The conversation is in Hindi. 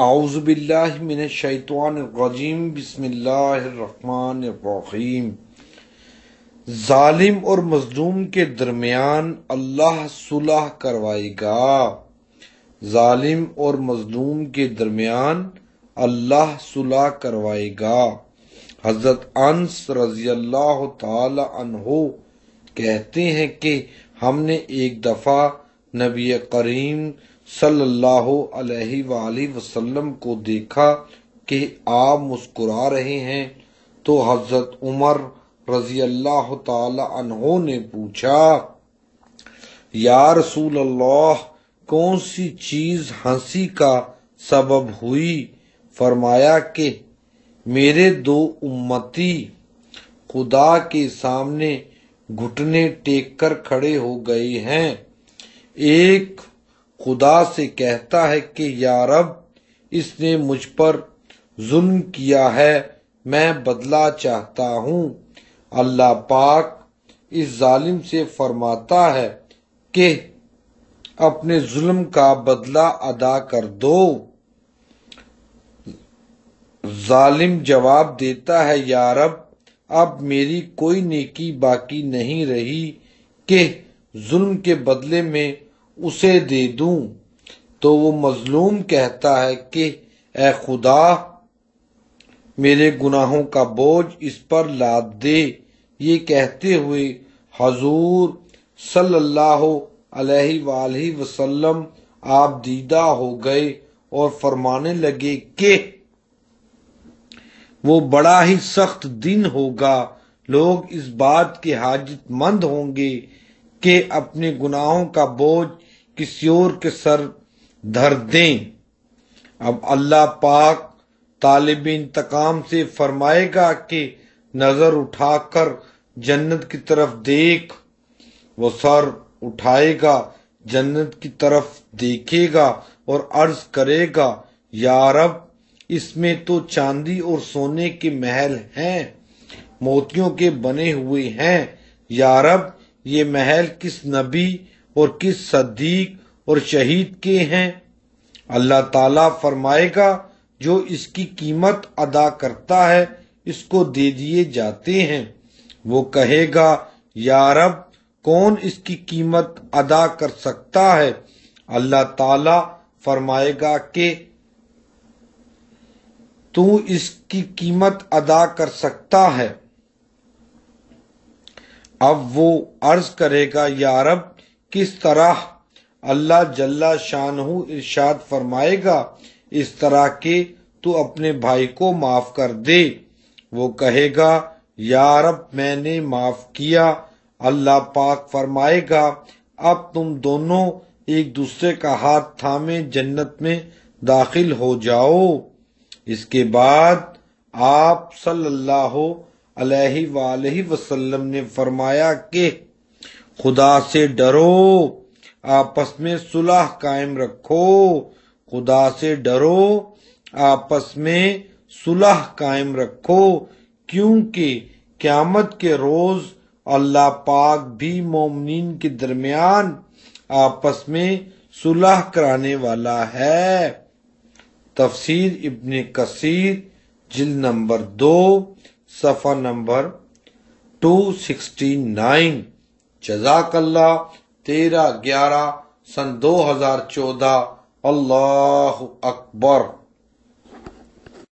आउज़बिल्लिमिनशैतवानरजीम बसमीम ालिम और मजलूम के दरमियान अल्लाह सुलह करवाएगा ालिम और मजलूम के दरमियान अल्लाह सुलह करवाएगा हज़रत अंस रजी अल्लाह तहो कहते हैं कि हमने एक दफ़ा नबी करीम सल्लल्लाहु अलैहि वाली वसल्लम को देखा कि आप मुस्कुरा रहे हैं तो हजरत उमर रजी अल्लाह तहों ने पूछा या रसूल अल्लाह कौन सी चीज हंसी का सबब हुई फरमाया कि मेरे दो उम्मती खुदा के सामने घुटने टेक कर खड़े हो गए हैं एक खुदा से कहता है कि यारब इसने मुझ पर जुल्म किया है मैं बदला चाहता हूँ अल्लाह पाक इस जालिम से फरमाता है कि अपने जुल्म का बदला अदा कर दो जालिम जवाब देता है यारब अब मेरी कोई नेकी बाकी नहीं रही के जुल्म के बदले में उसे दे दूं तो वो मजलूम कहता है कि ए खुदा मेरे गुनाहों का बोझ इस पर लाद दे ये कहते हुए हजूर सल्लल्लाहु अलैहि वसल्लम आप दीदा हो गए और फरमाने लगे कि वो बड़ा ही सख्त दिन होगा लोग इस बात के हाजतमंद होंगे के अपने गुनाहों का बोझ किसी और के सर धर दें अब अल्लाह पाक तालिब इंतकाम से फरमाएगा कि नजर उठाकर जन्नत की तरफ देख वो सर उठाएगा जन्नत की तरफ देखेगा और अर्ज करेगा यारब इसमें तो चांदी और सोने के महल हैं मोतियों के बने हुए हैं यारब ये महल किस नबी और किस सदीक और शहीद के हैं अल्लाह ताला फरमाएगा जो इसकी कीमत अदा करता है इसको दे दिए जाते हैं वो कहेगा यारब कौन इसकी कीमत अदा कर सकता है अल्लाह ताला फरमाएगा कि तू इसकी कीमत अदा कर सकता है अब वो अर्ज करेगा या किस तरह अल्लाह जल्ला शाहू इर्शाद फरमाएगा इस तरह के तू अपने भाई को माफ कर दे वो कहेगा या मैंने माफ किया अल्लाह पाक फरमाएगा अब तुम दोनों एक दूसरे का हाथ थामे जन्नत में दाखिल हो जाओ इसके बाद आप सल्लल्लाहु वसल्लम ने फरमाया कि खुदा से डरो आपस में सुलह कायम रखो खुदा से डरो आपस में सुलह कायम रखो क्योंकि क्यामत के रोज अल्लाह पाक भी मोमिन के दरमियान आपस में सुलह कराने वाला है तफसीर इब्ने कसीर जिल नंबर दो सफ़ा नंबर 269 जजाकल्ला तेरह ग्यारह सन 2014 अल्लाह अकबर